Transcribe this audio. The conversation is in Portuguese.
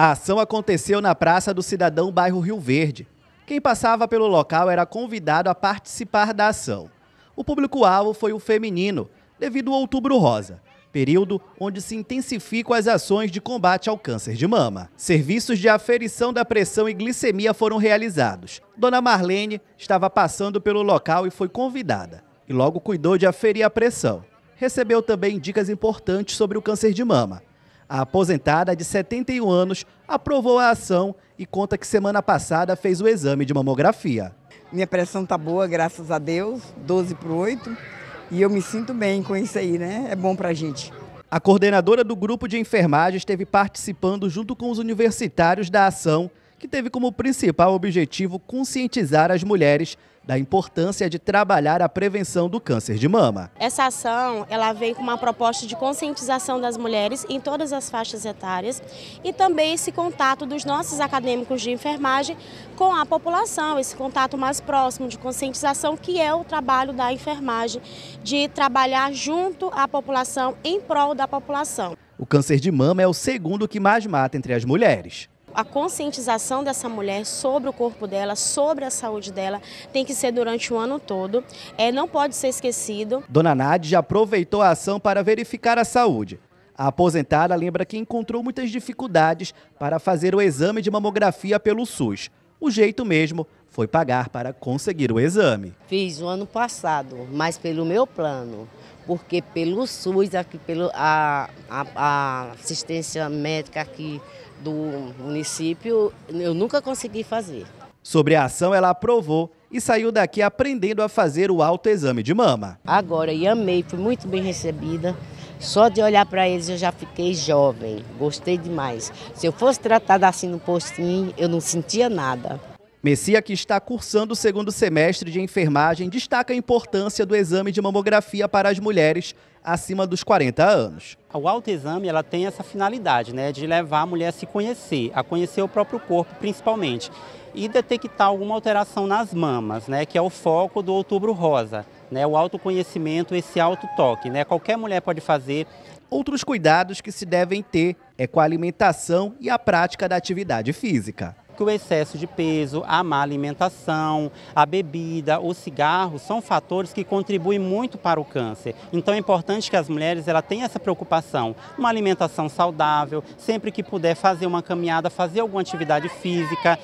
A ação aconteceu na Praça do Cidadão, bairro Rio Verde. Quem passava pelo local era convidado a participar da ação. O público-alvo foi o feminino, devido ao Outubro Rosa, período onde se intensificam as ações de combate ao câncer de mama. Serviços de aferição da pressão e glicemia foram realizados. Dona Marlene estava passando pelo local e foi convidada, e logo cuidou de aferir a pressão. Recebeu também dicas importantes sobre o câncer de mama, a aposentada de 71 anos aprovou a ação e conta que semana passada fez o exame de mamografia. Minha pressão está boa, graças a Deus, 12 por 8, e eu me sinto bem com isso aí, né? É bom para a gente. A coordenadora do grupo de enfermagem esteve participando junto com os universitários da ação que teve como principal objetivo conscientizar as mulheres da importância de trabalhar a prevenção do câncer de mama. Essa ação, ela vem com uma proposta de conscientização das mulheres em todas as faixas etárias e também esse contato dos nossos acadêmicos de enfermagem com a população, esse contato mais próximo de conscientização que é o trabalho da enfermagem, de trabalhar junto à população em prol da população. O câncer de mama é o segundo que mais mata entre as mulheres. A conscientização dessa mulher sobre o corpo dela, sobre a saúde dela, tem que ser durante o ano todo. É, não pode ser esquecido. Dona Nádia já aproveitou a ação para verificar a saúde. A aposentada lembra que encontrou muitas dificuldades para fazer o exame de mamografia pelo SUS. O jeito mesmo foi pagar para conseguir o exame. Fiz o ano passado, mas pelo meu plano porque pelo SUS, aqui, pelo, a, a, a assistência médica aqui do município, eu nunca consegui fazer. Sobre a ação, ela aprovou e saiu daqui aprendendo a fazer o autoexame de mama. Agora, e amei, fui muito bem recebida. Só de olhar para eles eu já fiquei jovem, gostei demais. Se eu fosse tratada assim no postinho, eu não sentia nada. Messia, que está cursando o segundo semestre de enfermagem, destaca a importância do exame de mamografia para as mulheres acima dos 40 anos. O autoexame ela tem essa finalidade, né, de levar a mulher a se conhecer, a conhecer o próprio corpo principalmente e detectar alguma alteração nas mamas, né, que é o foco do Outubro Rosa, né, o autoconhecimento, esse autotoque, né, qualquer mulher pode fazer. Outros cuidados que se devem ter é com a alimentação e a prática da atividade física que o excesso de peso, a má alimentação, a bebida, o cigarro são fatores que contribuem muito para o câncer. Então é importante que as mulheres ela tenham essa preocupação, uma alimentação saudável, sempre que puder fazer uma caminhada, fazer alguma atividade física,